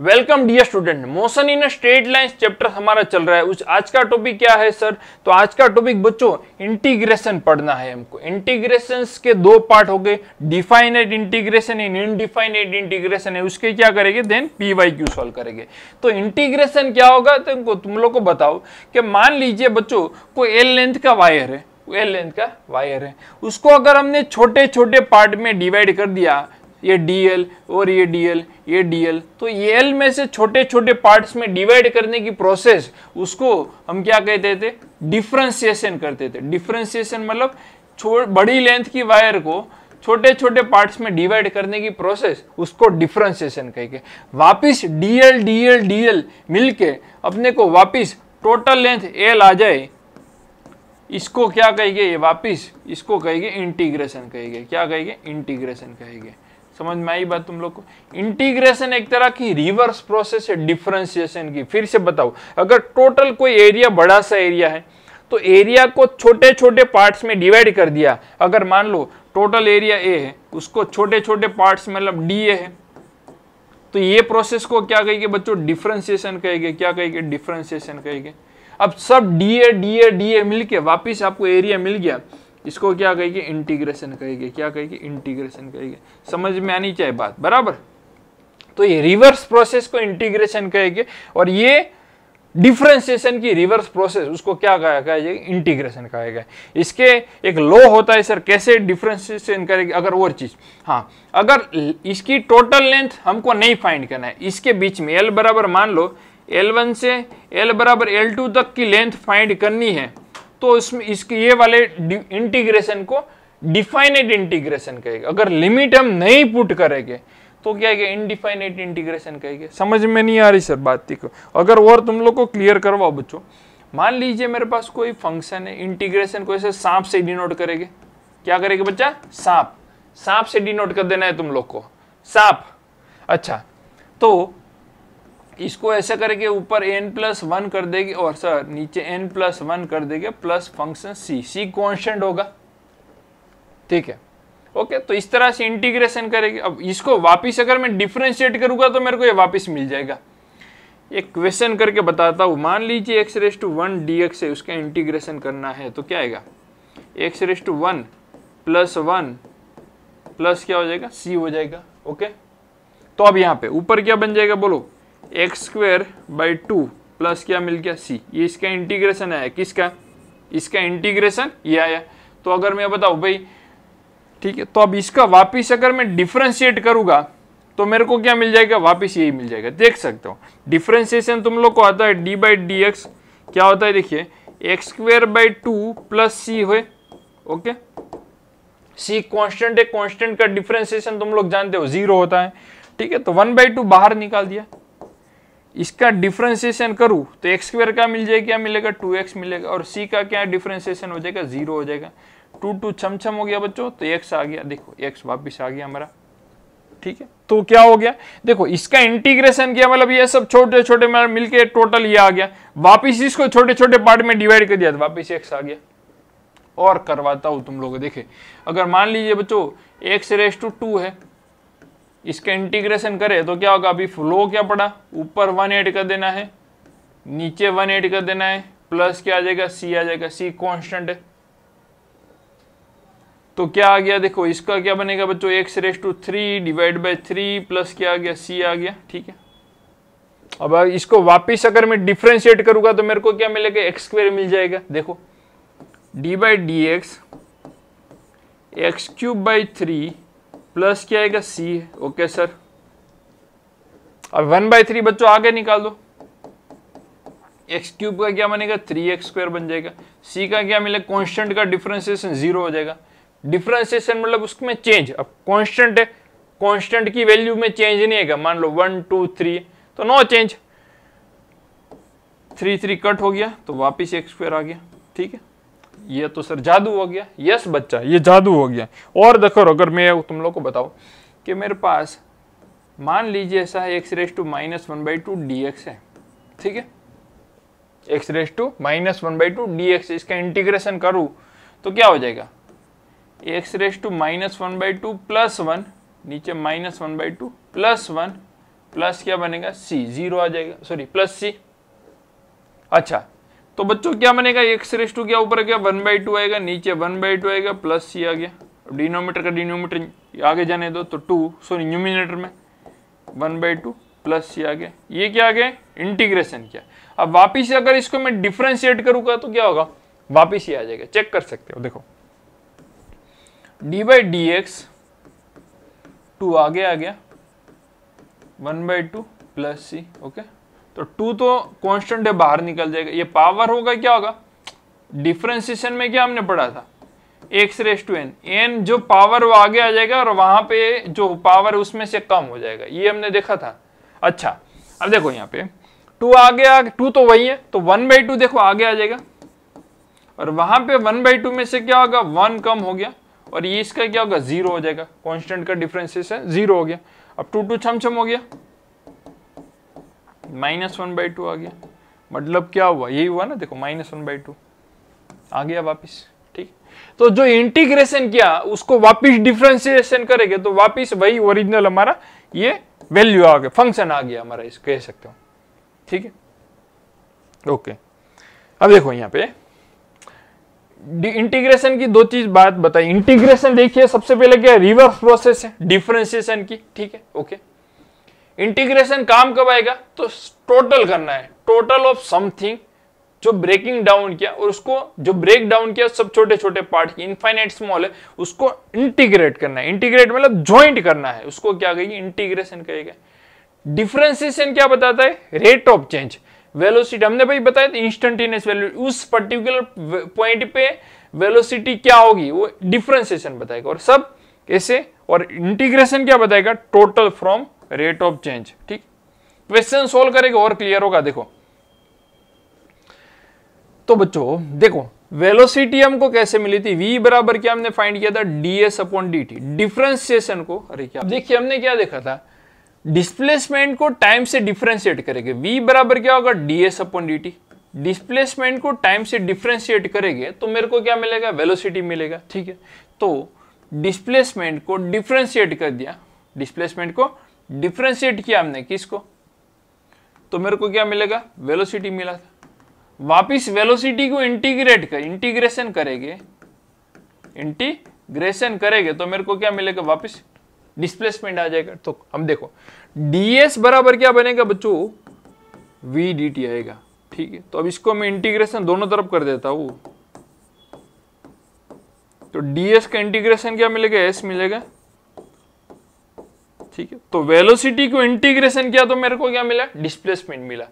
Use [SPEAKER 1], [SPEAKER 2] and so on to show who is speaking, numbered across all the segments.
[SPEAKER 1] Welcome dear student motion in straight lines chapter हमारा चल रहा है उस आज का टॉपिक क्या है सर तो आज का टॉपिक बच्चों इंटीग्रेशन पढ़ना है हमको इंटीग्रेशन के दो पार्ट हो गए definite integration in indefinite integration है उसके क्या करेंगे then P Y Q solve करेंगे तो इंटीग्रेशन क्या होगा तो तुम लोग को बताओ कि मान लीजिए बच्चों कोई एल लेंथ का वायर है एल लेंथ का वायर है उसको अगर हमने छोटे छोटे पार्ट में डिवाइड कर दिया ये डी और ये डी ये डी तो ये एल में से छोटे छोटे पार्ट्स में डिवाइड करने की प्रोसेस उसको हम क्या कहते थे डिफ्रेंसिएशन करते थे डिफ्रेंसिएशन मतलब बड़ी लेंथ की वायर को छोटे छोटे पार्ट्स में डिवाइड करने की प्रोसेस उसको डिफ्रेंसिएशन कहेंगे वापिस डीएल डीएल डीएल मिलके अपने को वापिस टोटल लेंथ एल आ जाए इसको क्या कहेंगे ये वापिस इसको कहेंगे इंटीग्रेशन कहेंगे क्या कहेंगे इंटीग्रेशन कहेंगे समझ में आई बात तुम लोग को इंटीग्रेशन एक तरह की रिवर्स प्रोसेस है डिफरेंशिएशन की फिर से बताओ अगर टोटल कोई एरिया बड़ा सा एरिया है तो एरिया को छोटे छोटे पार्ट्स में डिवाइड कर दिया अगर मान लो टोटल एरिया ए है उसको छोटे छोटे पार्ट्स मतलब डी ए है तो ये प्रोसेस को क्या कहेंगे बच्चों डिफरेंशिएशन कहेंगे क्या कहेंगे डिफरेंशिएशन कहेंगे अब सब D A D A D A मिल के वापिस आपको एरिया मिल गया इसको क्या कहेगी इंटीग्रेशन कहेगी क्या कहेगी इंटीग्रेशन कहेगी समझ में आनी चाहिए बात बराबर तो ये रिवर्स प्रोसेस को इंटीग्रेशन कहेंगे और ये डिफ्रेंसिएशन की रिवर्स प्रोसेस उसको क्या कहा जाएगा इंटीग्रेशन कहा गया इसके एक लॉ होता है सर कैसे डिफ्रेंसिएशन करेगी अगर और चीज हाँ अगर इसकी टोटल लेंथ हमको नहीं फाइंड करना है इसके बीच में एल बराबर मान लो एल वन से एल बराबर एल टू तक की लेंथ फाइंड करनी है तो इसमें इसके ये वाले इंटीग्रेशन को डिफाइनेट इंटीग्रेशन कहेगा अगर लिमिट हम नहीं पुट करेंगे तो क्या है इनडिफाइनेट इंटीग्रेशन कहेंगे समझ में नहीं आ रही सर बात थी अगर और तुम लोग को क्लियर करवाओ बच्चों मान लीजिए मेरे पास कोई फंक्शन है इंटीग्रेशन को ऐसे सांप से डिनोट करेंगे क्या करेगा बच्चा सांप सांप से डिनोट कर देना है तुम लोग को सांप अच्छा तो इसको ऐसे करके ऊपर एन प्लस वन कर देगी और सर नीचे एन प्लस वन कर देंगे plus function C C constant होगा ठीक है ओके तो इस तरह से इंटीग्रेशन करेगी अब इसको वापस अगर मैं डिफ्रेंशिएट करूंगा तो मेरे को ये वापस मिल जाएगा एक क्वेश्चन करके बताता हूँ मान लीजिए x raise to one d x है उसका इंटीग्रेशन करना है तो क्या आएगा x raise to one plus one plus क्या हो जाएगा सी हो जाएगा ओके तो अब यहाँ पे ऊपर क्या बन जाएगा बोलो x square by two plus क्या मिल गया सी ये इसका इंटीग्रेशन आया किसका इसका इंटीग्रेशन ये आया तो अगर मैं बताऊँ भाई ठीक है तो अब इसका वापिस अगर मैं डिफ्रेंशिएट करूँगा तो मेरे को क्या मिल जाएगा वापिस यही मिल जाएगा देख सकते हो डिफ्रेंशिएशन तुम लोग को आता है डी बाई डी एक्स क्या होता है देखिए x square by two plus C हुए ओके सी कांस्टेंट है कांस्टेंट का डिफ्रेंशिएशन तुम लोग जानते हो जीरो होता है ठीक है तो वन बाई टू बाहर निकाल दिया इसका डिफ्रेंसिएशन करूँ तो एक्स स्क्वेयर का मिल जाएगा क्या मिलेगा टू एक्स मिलेगा और सी का क्या डिफ्रेंसिएशन हो जाएगा जीरो हो जाएगा टू टू छम छम हो गया बच्चों तो एक्स आ गया देखो एक्स वापिस आ गया हमारा ठीक है तो क्या हो गया देखो इसका इंटीग्रेशन किया मतलब ये सब छोटे छोटे मिलके टोटल ये आ गया वापिस इसको छोटे छोटे पार्ट में डिवाइड कर दिया तो वापिस एक्स आ गया और करवाता हूं तुम लोग देखे अगर मान लीजिए बच्चों एक्स रेस टू टू है इसका इंटीग्रेशन करें तो क्या होगा अभी फ्लो क्या पड़ा ऊपर वन एड कर देना है नीचे वन एड कर देना है प्लस क्या आ जाएगा सी आ जाएगा सी कॉन्स्टेंट है तो क्या आ गया देखो इसका क्या बनेगा बच्चों x raise to three divide by three plus क्या आ गया सी आ गया ठीक है अब इसको वापिस अगर मैं डिफ्रेंशिएट करूंगा तो मेरे को क्या मिलेगा एक्स स्क्वेयर मिल जाएगा देखो d by d x x cube by three plus क्या आएगा सी है ओके सर अब वन बाई थ्री बच्चों आगे निकाल दो एक्स क्यूब का क्या बनेगा थ्री एक्स स्क्वायर बन जाएगा सी का क्या मिलेगा कांस्टेंट का डिफ्रेंसिएशन जीरो हो जाएगा डिफ्रेंसिएशन मतलब उसमें चेंज अब कांस्टेंट है कांस्टेंट की वैल्यू में चेंज नहीं आएगा मान लो वन टू थ्री तो no change three three cut हो गया तो वापिस एक्स स्क्वायर आ गया ठीक है ये तो सर जादू हो गया यस बच्चा ये जादू हो गया और देखो अगर मैं तुम लोग को बताओ कि मेरे पास मान लीजिए ऐसा x raise to minus one by two d x है ठीक है x raise to minus one by two d x इसका इंटीग्रेशन करूं तो क्या हो जाएगा x raise to minus one by two plus one नीचे minus one by two plus one plus क्या बनेगा सी जीरो आ जाएगा सॉरी प्लस सी अच्छा तो बच्चों क्या बनेगा एक्स रेस टू क्या ऊपर गया वन बाई टू आएगा नीचे वन बाई टू आएगा प्लस सी आ गया अब डिनोमीटर का डिनोमीटर आगे जाने दो तो टू सॉरी न्यूमिनेटर में one by two plus C आ गया ये क्या आ गया इंटीग्रेशन क्या अब वापिस अगर इसको मैं डिफ्रेंशिएट करूंगा तो क्या होगा वापिस ही आ जाएगा चेक कर सकते हो देखो d by d x two आगे आ गया one by two plus C okay तो टू तो कॉन्स्टेंट है बाहर निकल जाएगा ये पावर होगा क्या होगा डिफ्रेंसिएशन में क्या हमने पढ़ा था x raise to n n जो पावर वो आगे आ जाएगा और वहां पे जो पावर उसमें से कम हो जाएगा ये हमने देखा था अच्छा अब देखो यहाँ पे टू आगे आ टू तो वही है तो वन बाई टू देखो आगे आ जाएगा और वहां पे वन बाई टू में से क्या होगा वन कम हो गया और ये इसका क्या होगा जीरो हो जाएगा कॉन्स्टेंट का डिफ्रेंसिएशन जीरो हो गया अब टू टू छम छम हो गया माइनस वन बाई टू आ गया मतलब क्या हुआ यही हुआ ना देखो माइनस वन बाई टू आ गया वापिस ठीक तो जो इंटीग्रेशन किया उसको वापिस डिफ्रेंसिएशन करेंगे तो वापिस वही ओरिजिनल हमारा ये वैल्यू आ गया फंक्शन आ गया हमारा इस कह सकते हो ठीक है ओके अब देखो यहाँ पे इंटीग्रेशन की दो चीज बात बताई इंटीग्रेशन देखिए सबसे पहले क्या रिवर्स प्रोसेस है डिफरेंशिएशन की ठीक है ओके okay. इंटीग्रेशन काम कब आएगा तो टोटल करना है टोटल ऑफ समथिंग जो ब्रेकिंग डाउन किया और उसको जो ब्रेक डाउन किया सब छोटे छोटे पार्ट की इनफाइनाइट स्मॉल है उसको इंटीग्रेट करना है इंटीग्रेट मतलब ज्वाइंट करना है उसको क्या कहेगी इंटीग्रेशन कहेगा डिफ्रेंसिएशन क्या बताता है रेट ऑफ चेंज वेलोसिटी हमने भाई बताया था इंस्टेंटेनियस वैल्यू उस पर्टिकुलर पॉइंट पे वेलोसिटी क्या होगी वो डिफ्रेंसिएशन बताएगा और सब ऐसे और इंटीग्रेशन क्या बताएगा total from rate of change ठीक क्वेश्चन सोल्व करेंगे और क्लियर होगा देखो तो बच्चों देखो वेलोसिटी हमको कैसे मिली थी v बराबर क्या हमने फाइंड किया था ds अपॉन dt डिफ्रेंसिएशन को अरे क्या देखिए हमने क्या देखा था डिस्प्लेसमेंट को टाइम से डिफ्रेंशिएट करेंगे v बराबर क्या होगा ds अपॉन dt डिस्प्लेसमेंट को टाइम से डिफ्रेंशिएट करेंगे तो मेरे को क्या मिलेगा वेलोसिटी मिलेगा ठीक है तो डिस्प्लेसमेंट को डिफ्रेंशिएट कर दिया डिस्प्लेसमेंट को डिफ्रेंशिएट किया हमने किसको तो मेरे को क्या मिलेगा वेलोसिटी मिला था वापिस वेलोसिटी को इंटीग्रेट कर इंटीग्रेशन करेंगे इंटीग्रेशन करेंगे तो मेरे को क्या मिलेगा वापिस डिस्प्लेसमेंट आ जाएगा तो हम देखो डीएस बराबर क्या बनेगा बच्चों v dt आएगा ठीक है तो अब इसको मैं इंटीग्रेशन दोनों तरफ कर देता हूं तो डीएस का इंटीग्रेशन क्या मिलेगा एस मिलेगा ठीक है तो वेलोसिटी को इंटीग्रेशन किया तो मेरे को क्या मिला डिस्प्लेसमेंट मिला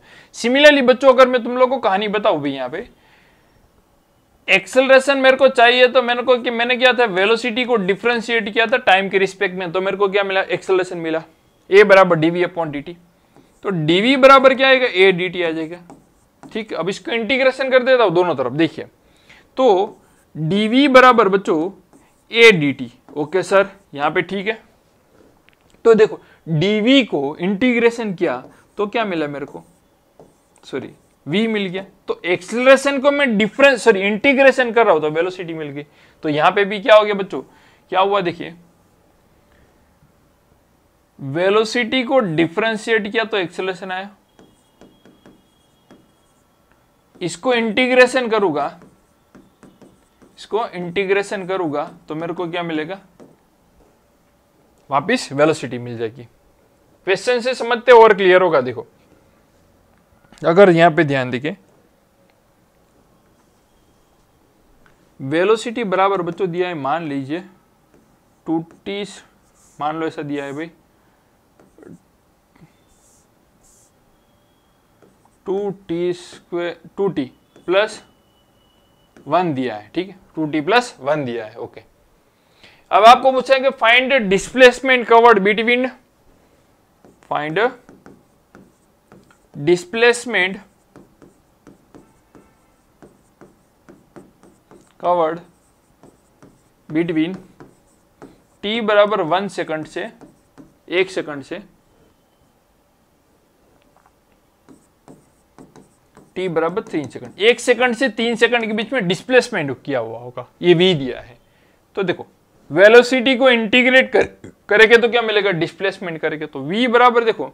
[SPEAKER 1] सिमिलरली बच्चों अगर मैं तुम लोग को कहानी बताऊं भी यहाँ पे एक्सेलरेशन मेरे को चाहिए तो मेरे को कि मैंने क्या था वेलोसिटी को डिफ्रेंशिएट किया था टाइम के रिस्पेक्ट में तो मेरे को क्या मिला एक्सेलरेशन मिला ए बराबर डीवी अपॉन डी तो डीवी बराबर क्या आएगा ए डी आ जाएगा ठीक अब इसको इंटीग्रेशन कर देता हूँ दोनों तरफ देखिए तो डीवी बराबर बच्चों ए डी ओके सर यहाँ पे ठीक है तो देखो डीवी को इंटीग्रेशन किया तो क्या मिला मेरे को सॉरी v मिल गया तो एक्सलेशन को मैं डिफरेंस सॉरी इंटीग्रेशन कर रहा हूं तो वेलोसिटी मिल गई तो यहां पे भी क्या हो गया बच्चों क्या हुआ देखिए वेलोसिटी को डिफ्रेंशिएट किया तो एक्सलेशन आया इसको इंटीग्रेशन करूंगा इसको इंटीग्रेशन करूंगा तो मेरे को क्या मिलेगा वापिस वेलोसिटी मिल जाएगी क्वेश्चन से समझते और क्लियर होगा देखो अगर यहां पे ध्यान देखे वेलोसिटी बराबर बच्चों दिया है मान लीजिए टू टी मान लो ऐसा दिया है भाई two t square two t plus one दिया है ठीक है टू टी प्लस वन दिया है ओके अब आपको पूछेंगे find displacement covered between find displacement covered between t बराबर वन सेकंड से एक सेकंड से टी बराबर तीन सेकंड एक सेकंड से तीन सेकंड के बीच में डिस्प्लेसमेंट किया हुआ होगा ये वी दिया है तो देखो वेलोसिटी को इंटीग्रेट कर करेंगे तो क्या मिलेगा डिस्प्लेसमेंट करेंगे तो v बराबर देखो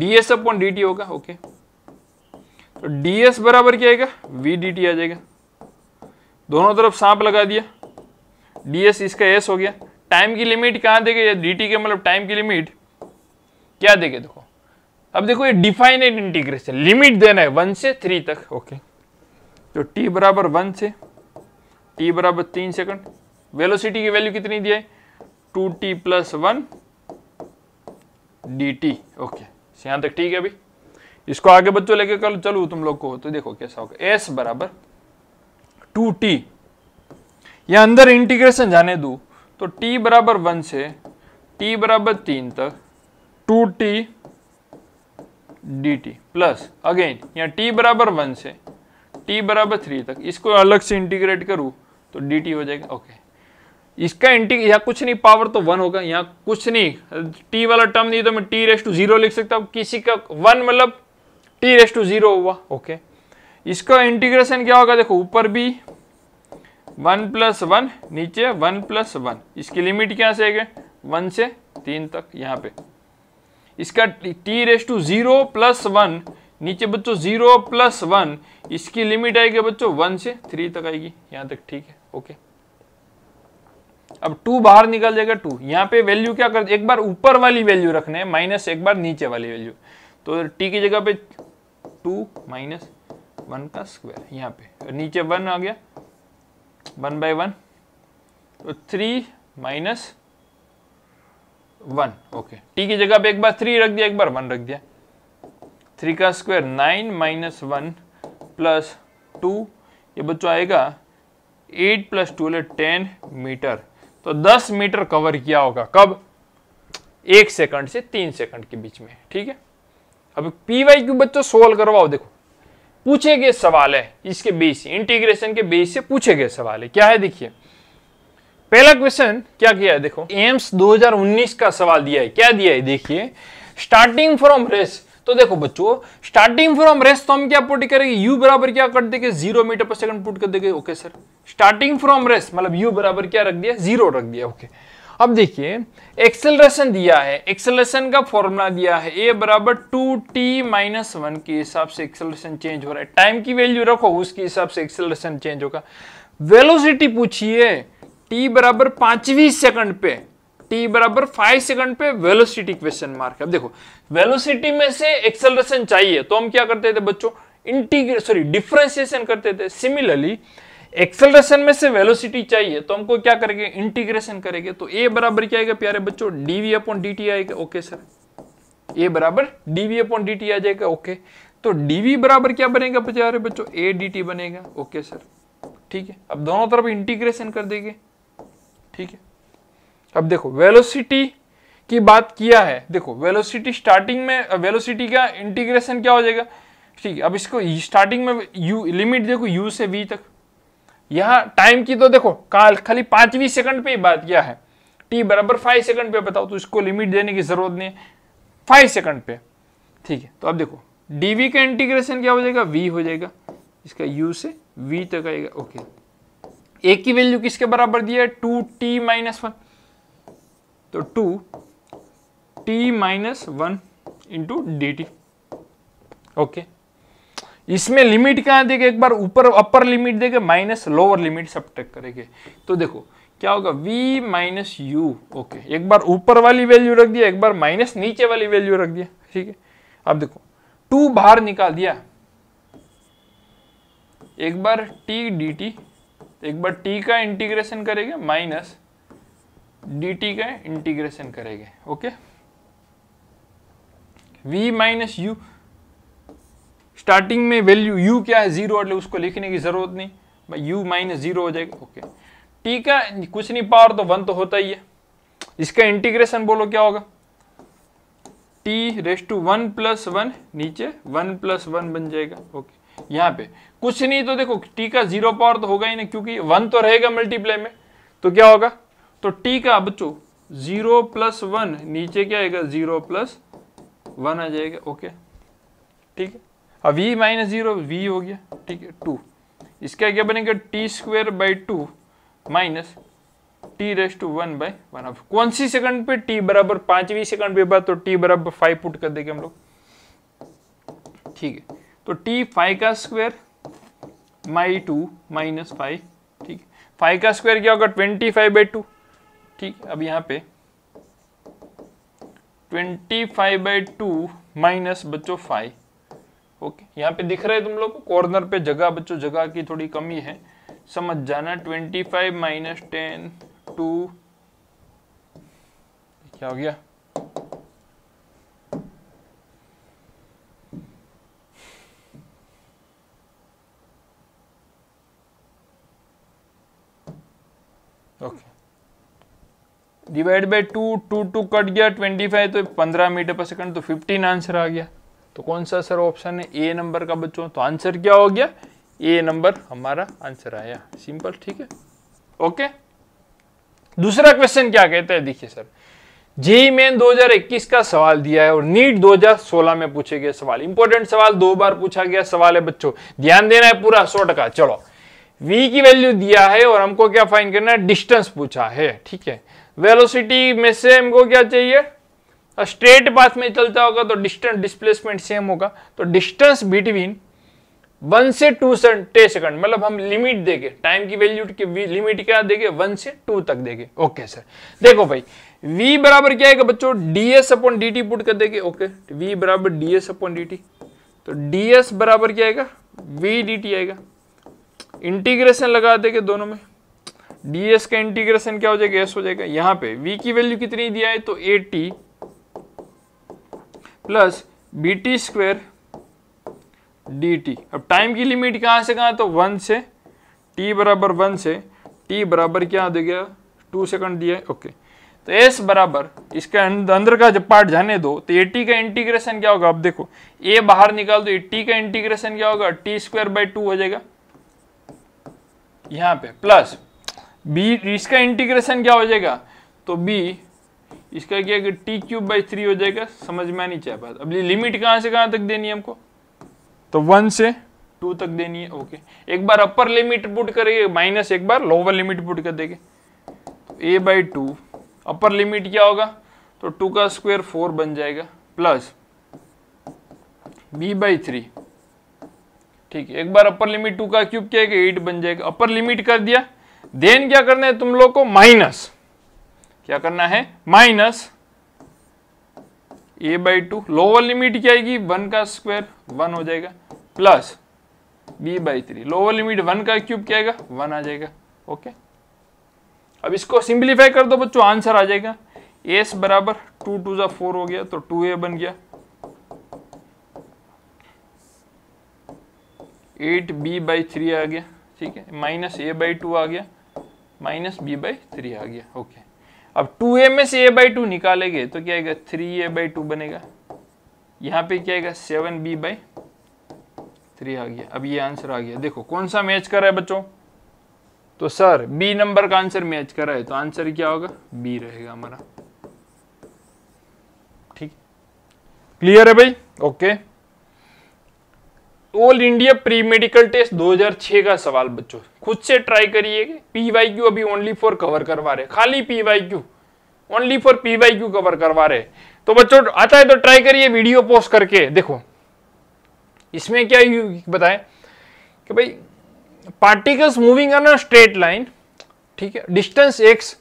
[SPEAKER 1] ds अपॉन dt होगा ओके तो ds बराबर क्या आएगा v dt आ जाएगा दोनों तरफ सांप लगा दिया ds इसका s हो गया टाइम की लिमिट कहाँ देगा या dt के मतलब टाइम की लिमिट क्या देगा देखो अब देखो ये डिफाइनेट इंटीग्रेशन लिमिट देना है वन से थ्री तक ओके तो टी बराबर वन से टी बराबर तीन सेकंड वेलोसिटी की वैल्यू कितनी दी है two t plus one d t okay यहां तक ठीक है अभी इसको आगे बच्चों लेके कल चलो तुम लोग को तो देखो कैसा होगा एस बराबर टू टी या अंदर इंटीग्रेशन जाने दू तो टी बराबर वन से टी बराबर तीन तक two t d t plus again या टी बराबर वन से टी बराबर थ्री तक इसको अलग से इंटीग्रेट करूं तो डी टी हो जाएगा ओके इसका इंटी यहाँ कुछ नहीं पावर तो वन होगा यहाँ कुछ नहीं टी वाला टर्म नहीं तो मैं टी रेस टू जीरो लिख सकता हूँ किसी का वन मतलब टी रेस टू जीरो हुआ ओके इसका इंटीग्रेशन क्या होगा देखो ऊपर भी वन प्लस वन नीचे वन प्लस वन इसकी लिमिट क्या से है वन से तीन तक यहाँ पे इसका t raise to zero plus one नीचे बच्चों जीरो प्लस वन इसकी लिमिट आएगी बच्चों वन से थ्री तक आएगी यहाँ तक ठीक है ओके okay. अब टू बाहर निकल जाएगा टू यहाँ पे वैल्यू क्या कर एक बार ऊपर वाली वैल्यू रखने माइनस एक बार नीचे वाली वैल्यू तो टी की जगह पे टू माइनस वन का स्क्वायर यहाँ पे नीचे वन आ गया वन बाय वन तो three minus one okay t की जगह पे एक बार थ्री रख दिया एक बार वन रख दिया थ्री का square nine minus one plus two ये बच्चों आएगा eight plus two ten metre तो 10 मीटर कवर किया होगा कब एक सेकंड से तीन सेकंड के बीच में ठीक है अब पी वाई क्यू बच्चों सोल्व करवाओ देखो पूछे गए सवाल है इसके बेस इंटीग्रेशन के बेस से पूछे गए सवाल है क्या है देखिए पहला क्वेश्चन क्या किया है देखो एम्स 2019 का सवाल दिया है क्या दिया है देखिए स्टार्टिंग फ्रॉम रेस तो देखो बच्चों स्टार्टिंग फ्रॉम रेस्ट तो हम क्या पुट करेंगे यू बराबर क्या कर देंगे zero metre per second put कर देंगे okay sir starting from rest मतलब यू बराबर क्या रख दिया जीरो रख दिया ओके अब देखिए एक्सेलरेशन दिया है एक्सेलरेशन का फॉर्मूला दिया है ए बराबर टू टी माइनस वन के हिसाब से एक्सेलरेशन चेंज हो रहा है टाइम की वैल्यू रखो उसके हिसाब से एक्सेलरेशन चेंज होगा वेलोसिटी पूछिए टी बराबर पांचवी सेकंड पे टी बराबर फाइव सेकंड पे वेलोसिटी क्वेश्चन मार्क अब देखो वेलोसिटी में से एक्सेलरेशन चाहिए तो हम क्या करते थे बच्चों इंटीग्रेट सॉरी डिफ्रेंसिएशन करते थे सिमिलरली एक्सेलरेशन में से वेलोसिटी चाहिए तो हमको क्या करेंगे इंटीग्रेशन करेंगे तो ए बराबर क्या आएगा प्यारे बच्चों डीवी अपॉन डी आएगा ओके सर ए बराबर डीवी अपॉन डी आ जाएगा ओके तो डीवी बराबर क्या बनेगा प्यारे बच्चों ए डी बनेगा ओके सर ठीक है अब दोनों तरफ इंटीग्रेशन कर देंगे ठीक है अब देखो वेलोसिटी की बात किया है देखो वेलोसिटी स्टार्टिंग में वेलोसिटी का इंटीग्रेशन क्या हो जाएगा ठीक है अब इसको स्टार्टिंग में यू लिमिट देखो यू से वी तक यहाँ टाइम की तो देखो काल खाली पांचवी सेकंड पे ही बात किया है टी बराबर फाइव सेकंड पे बताओ तो इसको लिमिट देने की जरूरत नहीं है फाइव सेकंड पे ठीक है तो अब देखो डीवी का इंटीग्रेशन क्या हो जाएगा वी हो जाएगा इसका यू से वी तक आएगा ओके ए की वैल्यू किसके बराबर दिया है टू टी माइनस वन तो two t minus one into d t okay इसमें लिमिट क्या देगा एक बार ऊपर अपर लिमिट देगा माइनस लोअर लिमिट सब करेंगे तो देखो क्या होगा v माइनस यू ओके एक बार ऊपर वाली वैल्यू रख दिया एक बार माइनस नीचे वाली वैल्यू रख दिया ठीक है अब देखो टू बाहर निकाल दिया एक बार t dt एक बार t का इंटीग्रेशन करेंगे माइनस dt का इंटीग्रेशन करेंगे okay v minus u starting में वैल्यू u क्या है जीरो मतलब उसको लिखने की जरूरत नहीं भाई u माइनस जीरो हो जाएगा ओके t का कुछ नहीं पावर तो वन तो होता ही है इसका इंटीग्रेशन बोलो क्या होगा t raise to one plus one नीचे वन प्लस वन बन जाएगा ओके यहाँ पे कुछ नहीं तो देखो टी का जीरो पावर तो होगा ही नहीं क्योंकि वन तो रहेगा मल्टीप्लाई में तो क्या होगा तो टी का बच्चों जीरो प्लस वन नीचे क्या आएगा जीरो प्लस वन आ जाएगा ओके ठीक है अब वी माइनस जीरो वी हो गया ठीक है टू इसका क्या बनेगा t square by two minus t raise to one by one अब कौन सी सेकंड पे टी बराबर पांचवी सेकंड पे बात तो टी बराबर फाइव पुट कर देंगे हम लोग ठीक है तो टी फाइव का square by two minus five ठीक है फाइव का स्क्वायर क्या होगा ट्वेंटी फाइव बाई टू ठीक अब यहाँ पे 25 फाइव बाई टू माइनस बच्चो फाइव ओके यहाँ पे दिख रहा है तुम लोग को कॉर्नर पे जगह बच्चों जगह की थोड़ी कमी है समझ जाना 25 फाइव माइनस टेन टू क्या हो गया okay okay. Divide by two two two cut गया ट्वेंटी फाइव तो पंद्रह मीटर पर सेकंड तो फिफ्टीन आंसर आ गया तो कौन सा सर ऑप्शन है ए नंबर का बच्चों तो आंसर क्या हो गया ए नंबर हमारा आंसर आया सिंपल ठीक है ओके दूसरा क्वेश्चन क्या कहता है देखिए सर जेई मेन 2021 का सवाल दिया है और नीट 2016 में पूछे गए सवाल इंपॉर्टेंट सवाल दो बार पूछा गया सवाल है बच्चों ध्यान देना है पूरा सौ टका चलो वी की वैल्यू दिया है और हमको क्या फाइन करना है डिस्टेंस पूछा है ठीक है वेलोसिटी में सेम को क्या चाहिए स्ट्रेट पाथ में चलता होगा तो डिस्टेंस डिस्प्लेसमेंट सेम होगा तो डिस्टेंस बिटवीन वन से टू टे सेकंड मतलब हम लिमिट देंगे टाइम की वैल्यू की लिमिट क्या देंगे वन से टू तक देंगे ओके सर देखो भाई v बराबर क्या है बच्चों ds अपॉन dt पुट कर देंगे ओके v बराबर ds अपॉन dt तो ds बराबर क्या आएगा v dt आएगा इंटीग्रेशन लगा देंगे दोनों में डी एस का इंटीग्रेशन क्या हो जाएगा एस हो जाएगा यहां पे वी की वैल्यू कितनी दिया है तो a t plus b t square d t अब टाइम की लिमिट कहां से कहां तो वन से टी बराबर वन से टी बराबर क्या दे गया टू सेकंड दिया है ओके तो एस बराबर इसके अंदर का जब पार्ट जाने दो तो ए टी का इंटीग्रेशन क्या होगा अब देखो ए बाहर निकाल दो ए टी का इंटीग्रेशन क्या होगा टी स्क्वायर बाई टू हो जाएगा यहां पे प्लस बी इसका इंटीग्रेशन क्या हो जाएगा तो बी इसका क्या कि टी क्यूब बाई थ्री हो जाएगा समझ में नहीं चाह पाता अब लिमिट कहाँ से कहाँ तक देनी है हमको तो वन से टू तक देनी है ओके एक बार अपर लिमिट पुट करेंगे माइनस एक बार लोअर लिमिट पुट कर देंगे तो a by two upper limit क्या होगा तो टू का स्क्वायर फोर बन जाएगा प्लस बी बाई थ्री ठीक है एक बार अपर लिमिट टू का क्यूब क्या है एट बन जाएगा अपर लिमिट कर दिया देन क्या करना है तुम लोग को माइनस क्या करना है minus a by two lower limit क्या आएगी वन का स्क्वायर वन हो जाएगा plus b by three lower limit one का क्यूब क्या आएगा वन आ जाएगा ओके अब इसको सिंप्लीफाई कर दो बच्चों आंसर आ जाएगा एस बराबर टू टू जा फोर हो गया तो टू ए बन गया एट बी बाई थ्री आ गया ठीक है माइनस ए बाई टू आ गया माइनस बी बाई थ्री आ गया ओके अब टू ए में से ए बाई टू निकालेंगे तो क्या आएगा थ्री ए बाई टू बनेगा यहाँ पे क्या आएगा सेवन बी बाई थ्री आ गया अब ये आंसर आ गया देखो कौन सा मैच कर रहा है बच्चों तो सर बी नंबर का आंसर मैच कर रहा है तो आंसर क्या होगा बी रहेगा हमारा ठीक क्लियर है भाई okay all India pre medical test 2006 का सवाल बच्चों खुद से ट्राई करिए पीवाई क्यू अभी ओनली फॉर कवर करवा रहे खाली P Y Q only for P Y Q cover करवा रहे तो बच्चों आता है तो ट्राई करिए वीडियो पोस्ट करके देखो इसमें क्या बताए कि भाई particles moving on a straight line ठीक है distance x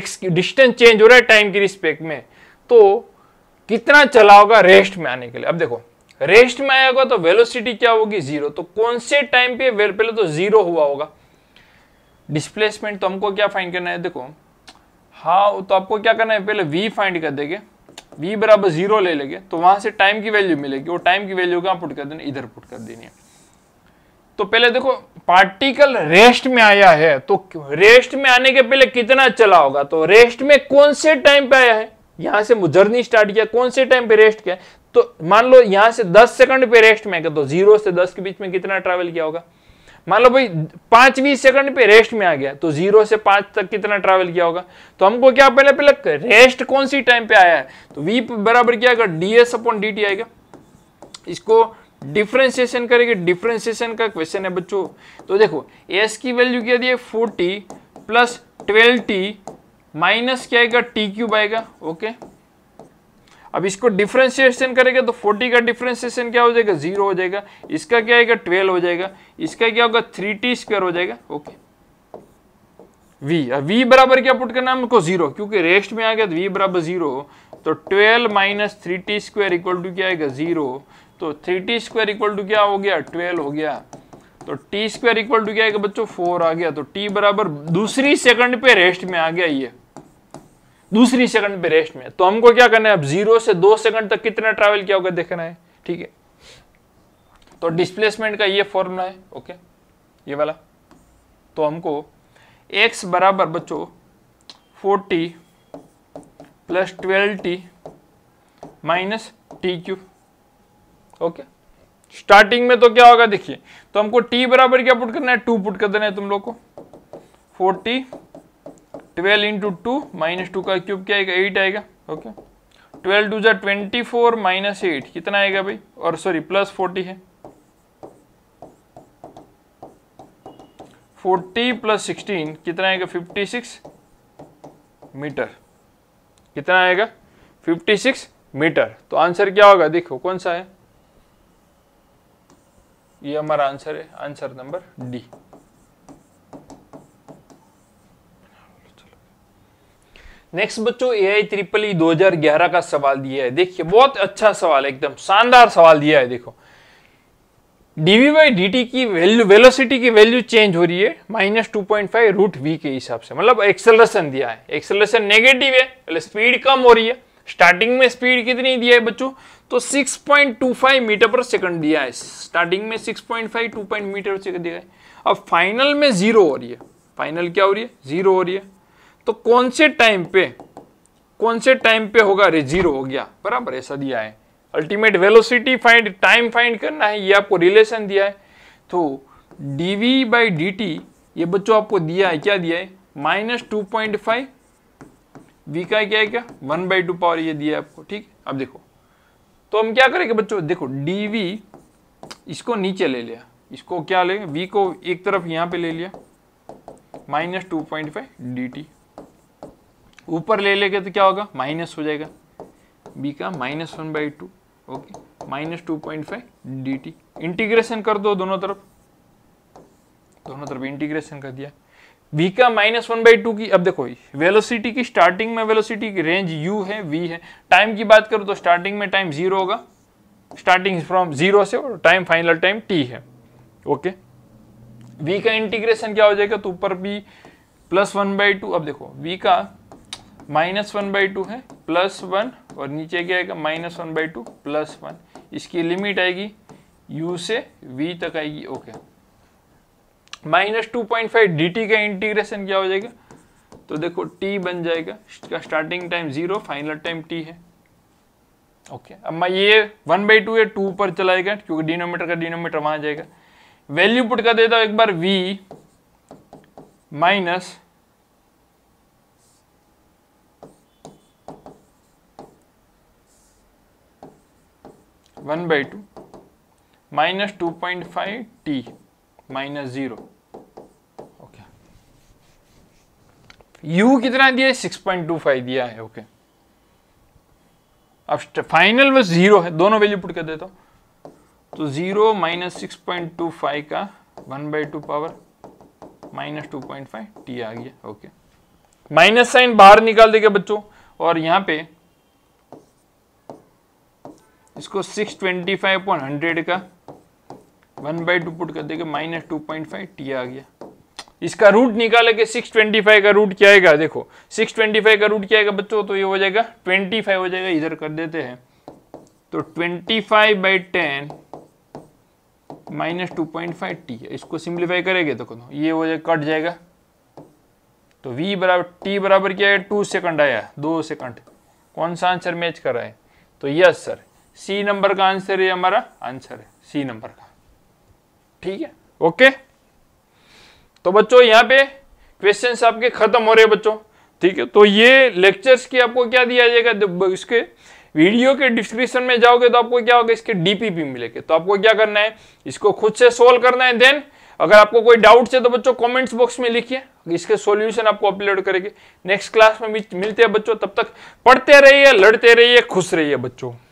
[SPEAKER 1] x distance change हो रहा है टाइम की रिस्पेक्ट में तो कितना चला होगा रेस्ट में आने के लिए अब देखो रेस्ट में आएगा तो वेलोसिटी क्या होगी जीरो तो कौन से टाइम पे वेल पहले तो जीरो हुआ होगा डिस्प्लेसमेंट तो हमको क्या फाइंड करना है देखो हाँ तो आपको क्या करना है पहले वी फाइंड कर देंगे वी बराबर जीरो ले लेंगे तो वहां से टाइम की वैल्यू मिलेगी वो टाइम की वैल्यू कहाँ पुट कर देना इधर पुट कर देनी है तो पहले देखो पार्टिकल रेस्ट में आया है तो रेस्ट में आने के पहले कितना चला होगा तो रेस्ट में कौन से टाइम पे आया है यहां से जर्नी स्टार्ट किया कौन से टाइम पे रेस्ट किया तो मान लो यहां से 10 सेकंड पे रेस्ट में आ तो जीरो से 10 के बीच में कितना ट्रेवल किया होगा मान लो भाई पांचवी सेकंड पे रेस्ट में आ गया तो जीरो से पांच तक कितना ट्रेवल किया होगा तो हमको क्या पहले पहले रेस्ट कौन सी टाइम पे आया है तो वी बराबर क्या आएगा डीएस अपॉन डी टी आएगा इसको डिफ्रेंसिएशन करेंगे डिफ्रेंसिएशन का क्वेश्चन है बच्चों तो देखो एस की वैल्यू क्या दिए forty plus twelve t minus क्या आएगा टी क्यूब आएगा ओके अब इसको डिफ्रेंशिएशन करेंगे तो 40 का डिफ्रेंशिएशन क्या हो जाएगा जीरो हो जाएगा इसका क्या आएगा ट्वेल्व हो जाएगा इसका क्या होगा थ्री टी स्क्वायर हो जाएगा ओके v v बराबर क्या पुट करना है हमको जीरो क्योंकि रेस्ट में आ गया तो v बराबर जीरो तो twelve minus three t square equal to क्या आएगा जीरो तो three t square equal to क्या हो गया ट्वेल्व हो गया तो टी स्क्वायर इक्वल टू क्या आएगा बच्चों फोर आ गया तो टी बराबर दूसरी सेकंड पे रेस्ट में आ गया ये दूसरी सेकंड पे रेस्ट में तो हमको क्या करना है अब जीरो से दो सेकंड तक कितना ट्रैवल किया होगा देखना है ठीक है तो डिस्प्लेसमेंट का ये फॉर्मूला है ओके ये वाला तो हमको x बराबर बच्चों forty plus twelve t minus t cube okay starting में तो क्या होगा देखिए तो हमको t बराबर क्या पुट करना है टू पुट कर देना है तुम लोग को forty twelve into two minus two का क्यूब क्या आएगा एट आएगा ओके ट्वेल्व टू जो ट्वेंटी फोर माइनस एट कितना आएगा भाई और सॉरी प्लस फोर्टी है फोर्टी प्लस सिक्सटीन कितना आएगा फिफ्टी सिक्स मीटर कितना आएगा फिफ्टी सिक्स मीटर तो आंसर क्या होगा देखो कौन सा है ये हमारा आंसर है आंसर नंबर डी नेक्स्ट बच्चों ए आई ट्रिपल ई दो का सवाल दिया है देखिए बहुत अच्छा सवाल एकदम शानदार सवाल दिया है देखो डीवी बाई डी टी की वैल्यू वेलोसिटी की वैल्यू चेंज हो रही है minus two point five root v के हिसाब से मतलब एक्सेलरेशन दिया है एक्सेलरेशन नेगेटिव है स्पीड कम हो रही है स्टार्टिंग में स्पीड कितनी दिया है बच्चों तो फाइव मीटर पर सेकंड दिया है स्टार्टिंग में two point metre per second दिया है अब फाइनल में जीरो हो रही है फाइनल क्या हो रही है जीरो हो रही है तो कौन से टाइम पे कौन से टाइम पे होगा अरे जीरो हो गया बराबर ऐसा दिया है ultimate velocity find time find करना है ये आपको रिलेशन दिया है तो डीवी बाई डी ये बच्चों आपको दिया है क्या दिया है minus two point five v का क्या है क्या वन बाई टू पावर ये दिया है आपको ठीक अब देखो तो हम क्या करेंगे बच्चों देखो वी इसको नीचे ले लिया इसको क्या लेंगे वी को एक तरफ यहाँ पे ले लिया minus two point five d ऊपर ले लेंगे तो क्या होगा माइनस हो जाएगा बी का minus one by two okay minus two point five d t integration कर दो दोनों तरफ दोनों तरफ इंटीग्रेशन कर दिया v का माइनस वन बाई टू की अब देखो वेलोसिटी की स्टार्टिंग में वेलोसिटी की रेंज u है v है टाइम की बात करूं तो स्टार्टिंग में टाइम जीरो होगा स्टार्टिंग फ्रॉम जीरो से और टाइम फाइनल टाइम t है ओके v का इंटीग्रेशन क्या हो जाएगा तो ऊपर भी प्लस वन बाई टू अब देखो v का माइनस वन बाई टू है प्लस वन और नीचे क्या आएगा minus one by two plus one इसकी लिमिट आएगी u से v तक आएगी okay minus two point five d t का इंटीग्रेशन क्या हो जाएगा तो देखो t बन जाएगा इसका starting time zero final time t है ओके अब मैं ये वन बाई टू है टू पर चलाएगा क्योंकि डिनोमीटर का डिनोमीटर वहां जाएगा वैल्यू पुट कर देता हूं एक बार v minus one by two minus two point five t minus zero okay u कितना दिया है सिक्स पॉइंट टू फाइव दिया है ओके okay. अब फाइनल में ज़ीरो है दोनों वैल्यू पुट कर देता हूं तो zero minus six point two five का one by two power minus two point five t आ गया ओके माइनस साइन बाहर निकाल देगा बच्चों और यहां पे इसको six twenty five upon hundred का वन बाई टू पुट कर देंगे minus two point five t आ गया इसका रूट निकाले के सिक्स ट्वेंटी फाइव का रूट क्या आएगा देखो सिक्स ट्वेंटी फाइव का रूट क्या आएगा बच्चों तो ये हो जाएगा ट्वेंटी फाइव हो जाएगा इधर कर देते हैं तो twenty five by ten minus two point five t इसको सिंप्लीफाई करेंगे तो ये हो जाएगा कट जाएगा तो v बराबर t बराबर क्या है टू सेकंड आया दो सेकंड कौन सा आंसर मैच कर रहा है तो यस सर सी नंबर का आंसर है हमारा आंसर है सी नंबर का ठीक है ओके तो बच्चों यहाँ पे क्वेश्चन आपके खत्म हो रहे हैं बच्चों ठीक है तो ये लेक्चर्स की आपको क्या दिया जाएगा इसके वीडियो के डिस्क्रिप्शन में जाओगे तो आपको क्या होगा इसके डीपीपी मिलेगा तो आपको क्या करना है इसको खुद से सोल्व करना है देन अगर आपको कोई डाउट है तो बच्चों कमेंट्स बॉक्स में लिखिए इसके सॉल्यूशन आपको अपलोड करेंगे नेक्स्ट क्लास में मिलते हैं बच्चों तब तक पढ़ते रहिए लड़ते रहिए खुश रहिए बच्चों